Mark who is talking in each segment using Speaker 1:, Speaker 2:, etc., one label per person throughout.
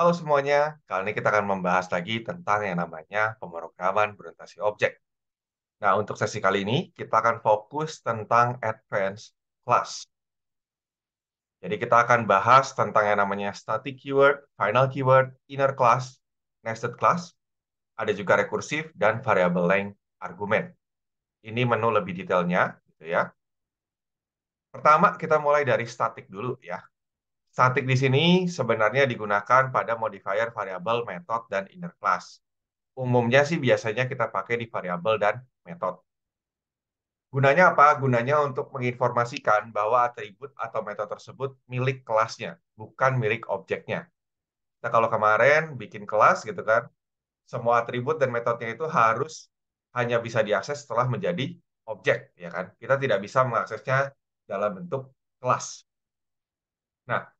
Speaker 1: Halo semuanya, kali ini kita akan membahas lagi tentang yang namanya pemrograman berorientasi objek. Nah, untuk sesi kali ini, kita akan fokus tentang advanced class. Jadi kita akan bahas tentang yang namanya static keyword, final keyword, inner class, nested class, ada juga rekursif, dan variable length argument. Ini menu lebih detailnya, gitu ya. Pertama, kita mulai dari static dulu ya. Static di sini sebenarnya digunakan pada modifier variable, method, dan inner class. Umumnya sih biasanya kita pakai di variable dan method. Gunanya apa? Gunanya untuk menginformasikan bahwa atribut atau metode tersebut milik kelasnya, bukan milik objeknya. Nah, kalau kemarin bikin kelas gitu kan, semua atribut dan metodenya itu harus hanya bisa diakses setelah menjadi objek, ya kan? Kita tidak bisa mengaksesnya dalam bentuk kelas. Nah,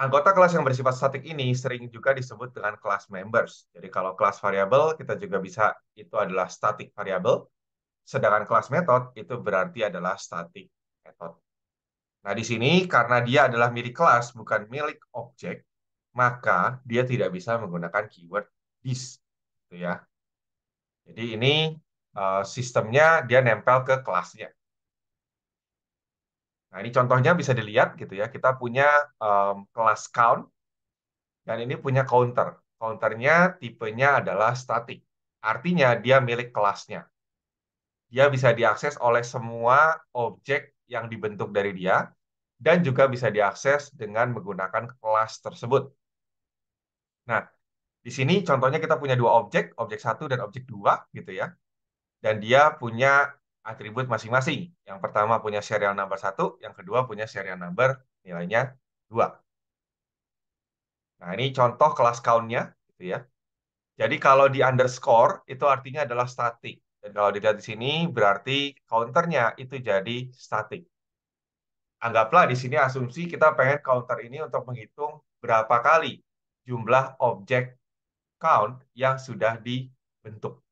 Speaker 1: Anggota kelas yang bersifat statik ini sering juga disebut dengan kelas members. Jadi kalau kelas variable kita juga bisa itu adalah static variable, sedangkan kelas method itu berarti adalah static method. Nah, di sini karena dia adalah milik kelas bukan milik objek, maka dia tidak bisa menggunakan keyword this gitu ya. Jadi ini eh, sistemnya dia nempel ke kelasnya. Nah, ini contohnya bisa dilihat gitu ya. Kita punya um, kelas count dan ini punya counter. Counternya tipenya adalah static. Artinya dia milik kelasnya. Dia bisa diakses oleh semua objek yang dibentuk dari dia dan juga bisa diakses dengan menggunakan kelas tersebut. Nah, di sini contohnya kita punya dua objek, objek satu dan objek dua gitu ya. Dan dia punya atribut masing-masing. Yang pertama punya serial number satu, yang kedua punya serial number nilainya 2. Nah, ini contoh kelas count-nya gitu ya. Jadi kalau di underscore itu artinya adalah static. Dan kalau dilihat di sini berarti counternya itu jadi static. Anggaplah di sini asumsi kita pengen counter ini untuk menghitung berapa kali jumlah objek count yang sudah dibentuk.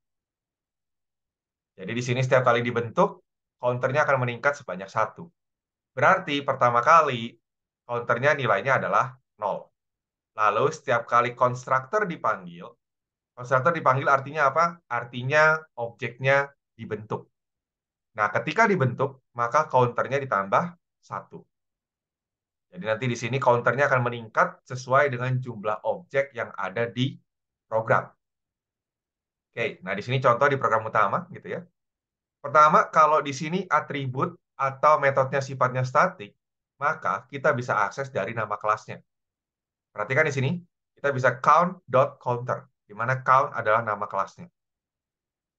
Speaker 1: Jadi di sini setiap kali dibentuk, counternya akan meningkat sebanyak satu. Berarti pertama kali counternya nilainya adalah nol. Lalu setiap kali konstruktor dipanggil, konstruktor dipanggil artinya apa? Artinya objeknya dibentuk. Nah, ketika dibentuk, maka counternya ditambah satu. Jadi nanti di sini counternya akan meningkat sesuai dengan jumlah objek yang ada di program. Oke, nah di sini contoh di program utama gitu ya. Pertama, kalau di sini atribut atau metodenya sifatnya statik, maka kita bisa akses dari nama kelasnya. Perhatikan di sini, kita bisa count.counter, di mana count adalah nama kelasnya.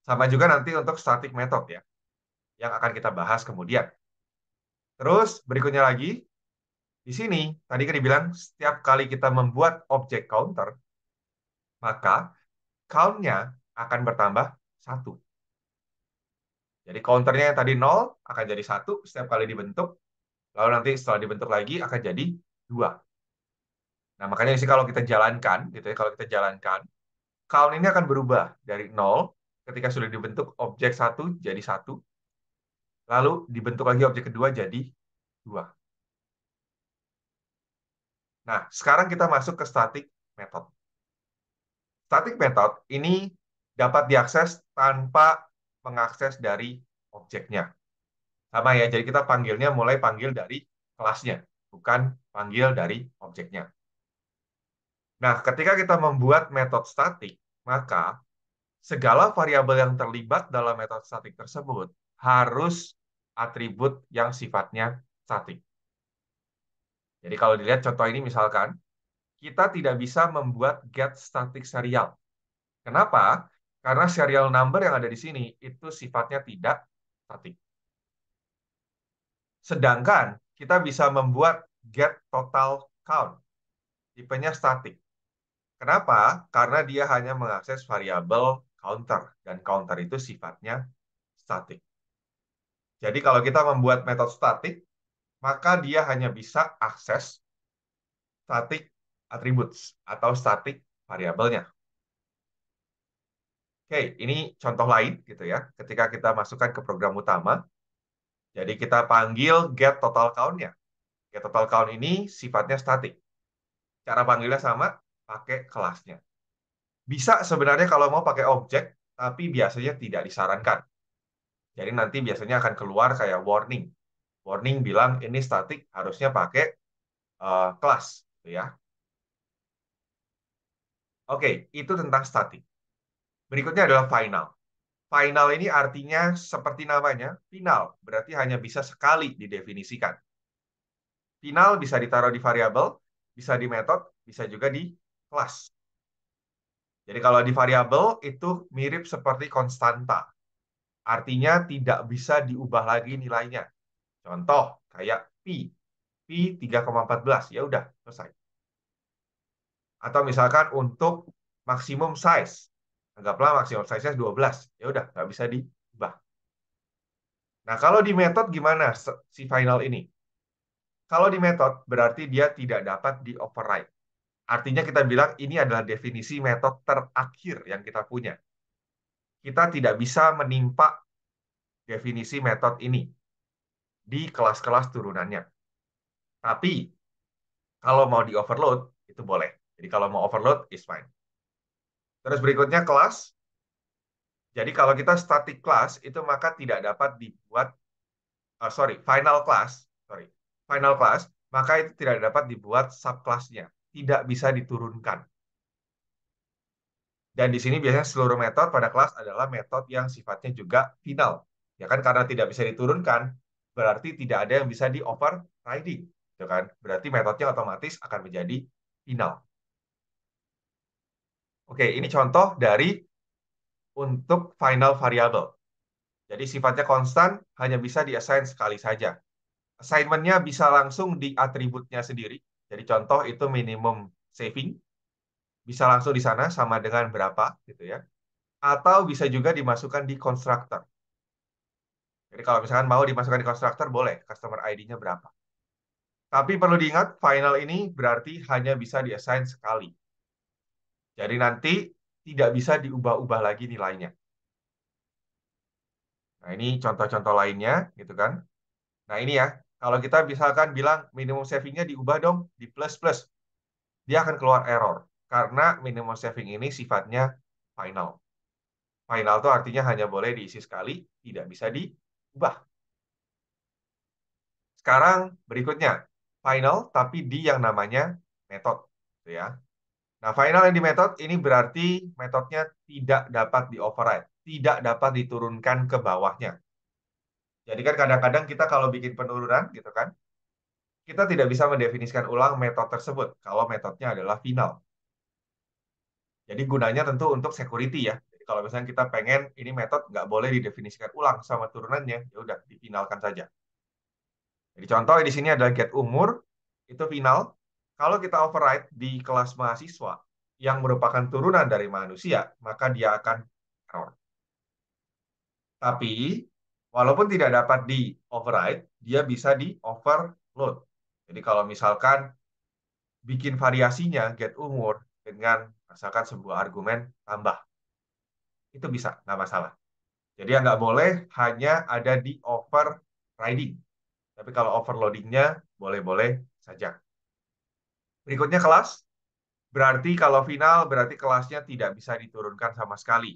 Speaker 1: Sama juga nanti untuk static method ya, yang akan kita bahas kemudian. Terus berikutnya lagi, di sini tadi kan dibilang setiap kali kita membuat objek counter, maka count-nya akan bertambah satu. Jadi counternya yang tadi nol akan jadi satu setiap kali dibentuk. Lalu nanti setelah dibentuk lagi akan jadi dua. Nah, makanya sih kalau kita jalankan, gitu ya, kalau kita jalankan, count ini akan berubah dari nol ketika sudah dibentuk objek satu jadi satu. Lalu dibentuk lagi objek kedua jadi dua. Nah, sekarang kita masuk ke static method. Static method ini dapat diakses tanpa mengakses dari objeknya. Sama ya, jadi kita panggilnya mulai panggil dari kelasnya, bukan panggil dari objeknya. Nah, ketika kita membuat metode statik, maka segala variabel yang terlibat dalam metode statik tersebut harus atribut yang sifatnya statik. Jadi kalau dilihat contoh ini misalkan, kita tidak bisa membuat get static serial. Kenapa? Karena serial number yang ada di sini itu sifatnya tidak statik. Sedangkan kita bisa membuat get total count. Tipenya statik. Kenapa? Karena dia hanya mengakses variabel counter. Dan counter itu sifatnya statik. Jadi kalau kita membuat metode statik, maka dia hanya bisa akses static attributes atau static variabelnya. Oke, ini contoh lain gitu ya. Ketika kita masukkan ke program utama, jadi kita panggil get total count-nya. Get total count ini sifatnya statik. Cara panggilnya sama, pakai kelasnya. Bisa sebenarnya kalau mau pakai objek, tapi biasanya tidak disarankan. Jadi nanti biasanya akan keluar kayak warning. Warning bilang ini statik, harusnya pakai eh, kelas, gitu ya. Oke, itu tentang statik. Berikutnya adalah final. Final ini artinya seperti namanya, final. Berarti hanya bisa sekali didefinisikan. Final bisa ditaruh di variabel, bisa di method, bisa juga di kelas. Jadi kalau di variabel itu mirip seperti konstanta. Artinya tidak bisa diubah lagi nilainya. Contoh kayak pi. Pi 3,14. Ya udah, selesai. Atau misalkan untuk maksimum size anggaplah maksimal size-nya 12. Ya udah, nggak bisa diubah. Nah, kalau di method gimana si final ini? Kalau di method, berarti dia tidak dapat di override. Artinya kita bilang ini adalah definisi method terakhir yang kita punya. Kita tidak bisa menimpa definisi method ini di kelas-kelas turunannya. Tapi kalau mau di overload itu boleh. Jadi kalau mau overload is fine. Terus berikutnya kelas. Jadi kalau kita static class itu maka tidak dapat dibuat uh, sorry, final class, sorry, final class, maka itu tidak dapat dibuat subclassnya, tidak bisa diturunkan. Dan di sini biasanya seluruh metode pada kelas adalah metode yang sifatnya juga final. Ya kan karena tidak bisa diturunkan, berarti tidak ada yang bisa di overriding, ya gitu kan? Berarti metodenya otomatis akan menjadi final. Oke, ini contoh dari untuk final variable. Jadi sifatnya konstan, hanya bisa diassign sekali saja. Assignment-nya bisa langsung di atributnya sendiri. Jadi contoh itu minimum saving, bisa langsung di sana sama dengan berapa gitu ya. Atau bisa juga dimasukkan di constructor. Jadi kalau misalkan mau dimasukkan di constructor boleh, customer ID-nya berapa. Tapi perlu diingat, final ini berarti hanya bisa diassign sekali. Jadi nanti tidak bisa diubah-ubah lagi nilainya. Nah, ini contoh-contoh lainnya, gitu kan. Nah, ini ya, kalau kita misalkan bilang minimum savingnya diubah dong di plus-plus, dia akan keluar error. Karena minimum saving ini sifatnya final. Final itu artinya hanya boleh diisi sekali, tidak bisa diubah. Sekarang berikutnya, final tapi di yang namanya method, Gitu ya. Nah, final ending method ini berarti metodenya tidak dapat di override, tidak dapat diturunkan ke bawahnya. Jadi kan kadang-kadang kita kalau bikin penurunan gitu kan, kita tidak bisa mendefinisikan ulang metode tersebut kalau metodenya adalah final. Jadi gunanya tentu untuk security ya. Jadi kalau misalnya kita pengen ini metode nggak boleh didefinisikan ulang sama turunannya, ya udah difinalkan saja. Jadi contoh di sini adalah get umur itu final, kalau kita override di kelas mahasiswa yang merupakan turunan dari manusia, maka dia akan error. Tapi, walaupun tidak dapat di override, dia bisa di overload. Jadi kalau misalkan bikin variasinya get umur dengan misalkan sebuah argumen tambah, itu bisa, nggak masalah. Jadi nggak boleh hanya ada di overriding. Tapi kalau overloadingnya boleh-boleh saja. Berikutnya kelas. Berarti kalau final, berarti kelasnya tidak bisa diturunkan sama sekali.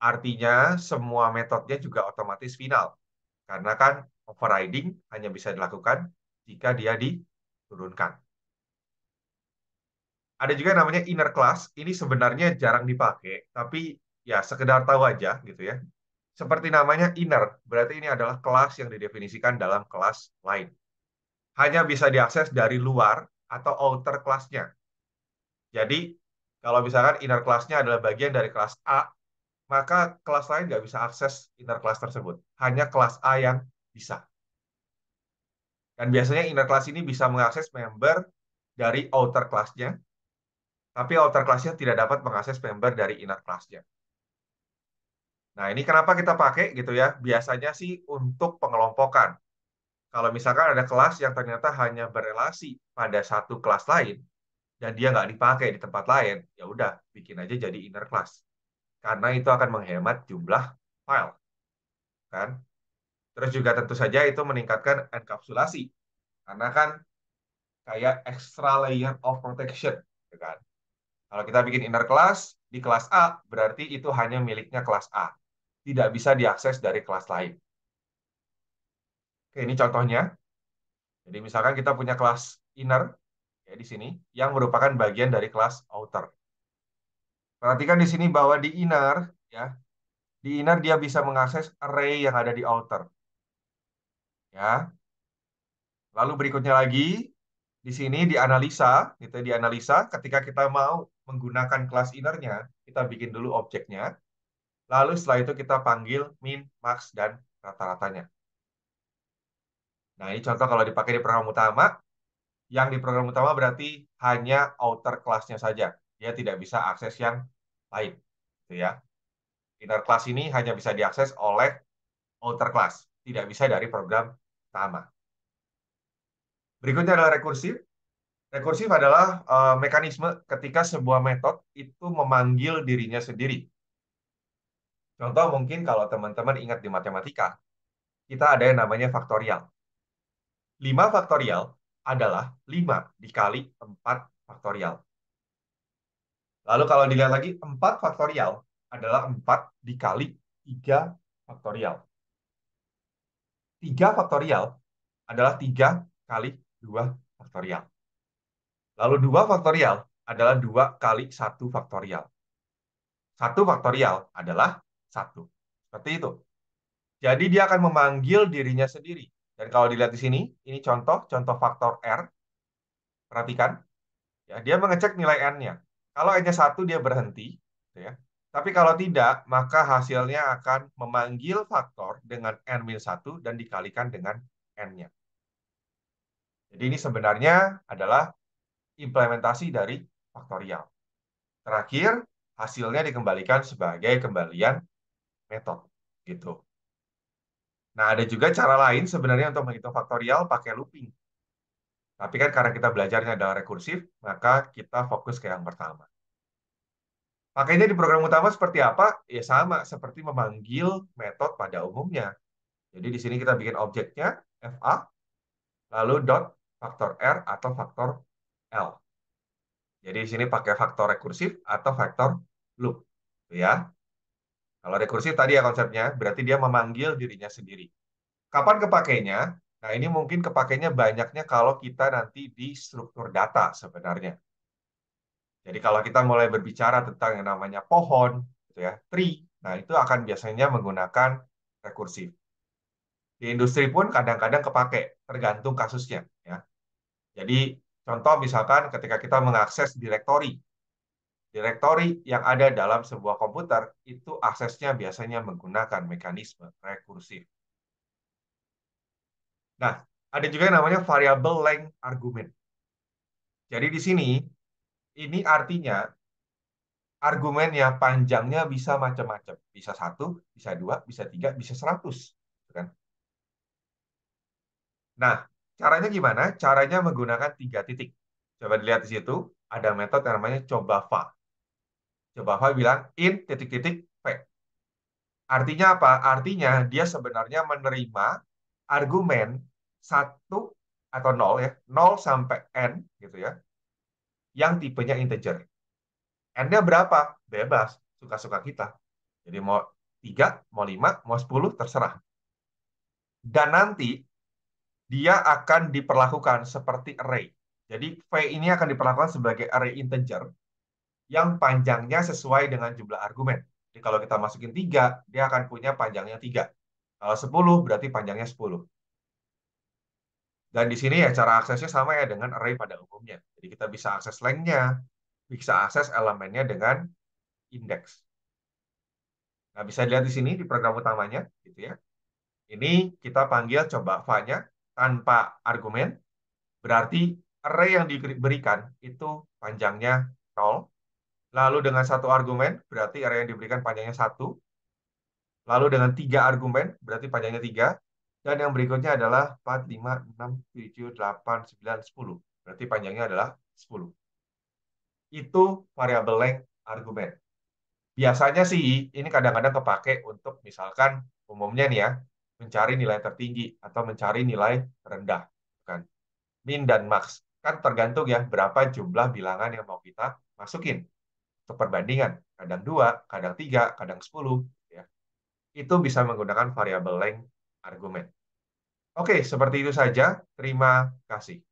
Speaker 1: Artinya semua metodenya juga otomatis final. Karena kan overriding hanya bisa dilakukan jika dia diturunkan. Ada juga namanya inner class. Ini sebenarnya jarang dipakai, tapi ya sekedar tahu aja gitu ya. Seperti namanya inner, berarti ini adalah kelas yang didefinisikan dalam kelas lain. Hanya bisa diakses dari luar atau outer class-nya. Jadi kalau misalkan inner class-nya adalah bagian dari kelas A, maka kelas lain nggak bisa akses inner class tersebut. Hanya kelas A yang bisa. Dan biasanya inner class ini bisa mengakses member dari outer class-nya, tapi outer class-nya tidak dapat mengakses member dari inner class-nya. Nah, ini kenapa kita pakai gitu ya? Biasanya sih untuk pengelompokan kalau misalkan ada kelas yang ternyata hanya berelasi pada satu kelas lain dan dia nggak dipakai di tempat lain, ya udah bikin aja jadi inner class. Karena itu akan menghemat jumlah file. Kan? Terus juga tentu saja itu meningkatkan enkapsulasi. Karena kan kayak extra layer of protection, ya kan? Kalau kita bikin inner class di kelas A, berarti itu hanya miliknya kelas A. Tidak bisa diakses dari kelas lain. Oke, ini contohnya. Jadi misalkan kita punya kelas inner ya di sini yang merupakan bagian dari kelas outer. Perhatikan di sini bahwa di inner ya, di inner dia bisa mengakses array yang ada di outer. Ya. Lalu berikutnya lagi di sini di analisa, kita gitu, di analisa ketika kita mau menggunakan kelas innernya, kita bikin dulu objeknya. Lalu setelah itu kita panggil min, max, dan rata-ratanya. Nah, ini contoh kalau dipakai di program utama, yang di program utama berarti hanya outer class-nya saja. Dia tidak bisa akses yang lain. Gitu ya. Inner class ini hanya bisa diakses oleh outer class, tidak bisa dari program utama. Berikutnya adalah rekursif. Rekursif adalah uh, mekanisme ketika sebuah metode itu memanggil dirinya sendiri. Contoh mungkin kalau teman-teman ingat di matematika, kita ada yang namanya faktorial. 5 faktorial adalah 5 dikali 4 faktorial. Lalu kalau dilihat lagi, 4 faktorial adalah 4 dikali 3 faktorial. 3 faktorial adalah 3 kali 2 faktorial. Lalu 2 faktorial adalah 2 kali 1 faktorial. 1 faktorial adalah 1. Seperti itu. Jadi dia akan memanggil dirinya sendiri. Dan kalau dilihat di sini, ini contoh, contoh faktor R. Perhatikan. Ya, dia mengecek nilai N-nya. Kalau N-nya 1, dia berhenti. Gitu ya. Tapi kalau tidak, maka hasilnya akan memanggil faktor dengan N-1 dan dikalikan dengan N-nya. Jadi ini sebenarnya adalah implementasi dari faktorial. Terakhir, hasilnya dikembalikan sebagai kembalian metode. Gitu. Nah, ada juga cara lain sebenarnya untuk menghitung faktorial pakai looping. Tapi kan karena kita belajarnya adalah rekursif, maka kita fokus ke yang pertama. Pakainya di program utama seperti apa? Ya sama, seperti memanggil metode pada umumnya. Jadi di sini kita bikin objeknya, FA, lalu dot faktor R atau faktor L. Jadi di sini pakai faktor rekursif atau faktor loop. ya. Kalau rekursi tadi ya konsepnya, berarti dia memanggil dirinya sendiri. Kapan kepakainya? Nah, ini mungkin kepakainya banyaknya kalau kita nanti di struktur data sebenarnya. Jadi kalau kita mulai berbicara tentang yang namanya pohon, gitu ya, tree, nah itu akan biasanya menggunakan rekursif. Di industri pun kadang-kadang kepake, tergantung kasusnya. Ya. Jadi contoh misalkan ketika kita mengakses direktori, Direktori yang ada dalam sebuah komputer itu aksesnya biasanya menggunakan mekanisme rekursif. Nah, ada juga yang namanya variable length argument. Jadi di sini, ini artinya argumen yang panjangnya bisa macam-macam. Bisa satu, bisa dua, bisa tiga, bisa seratus. Gitu kan? Nah, caranya gimana? Caranya menggunakan tiga titik. Coba dilihat di situ, ada metode yang namanya coba fa coba saya bilang in titik titik P. Artinya apa? Artinya dia sebenarnya menerima argumen 1 atau 0 ya, 0 sampai n gitu ya. Yang tipenya integer. N-nya berapa? Bebas, suka-suka kita. Jadi mau 3, mau 5, mau 10 terserah. Dan nanti dia akan diperlakukan seperti array. Jadi V ini akan diperlakukan sebagai array integer yang panjangnya sesuai dengan jumlah argumen. Jadi kalau kita masukin tiga, dia akan punya panjangnya tiga. Kalau sepuluh, berarti panjangnya sepuluh. Dan di sini ya cara aksesnya sama ya dengan array pada umumnya. Jadi kita bisa akses length bisa akses elemennya dengan indeks. Nah, bisa dilihat di sini di program utamanya gitu ya. Ini kita panggil coba fanya tanpa argumen. Berarti array yang diberikan itu panjangnya 0, lalu dengan satu argumen, berarti area yang diberikan panjangnya satu. Lalu dengan tiga argumen, berarti panjangnya tiga. Dan yang berikutnya adalah 4, 5, 6, 7, 8, 9, 10. Berarti panjangnya adalah 10. Itu variabel length argumen. Biasanya sih, ini kadang-kadang kepake untuk misalkan umumnya nih ya, mencari nilai tertinggi atau mencari nilai rendah. Kan? Min dan max. Kan tergantung ya berapa jumlah bilangan yang mau kita masukin keperbandingan, kadang dua, kadang tiga, kadang sepuluh, ya. itu bisa menggunakan variabel length argument Oke, seperti itu saja. Terima kasih.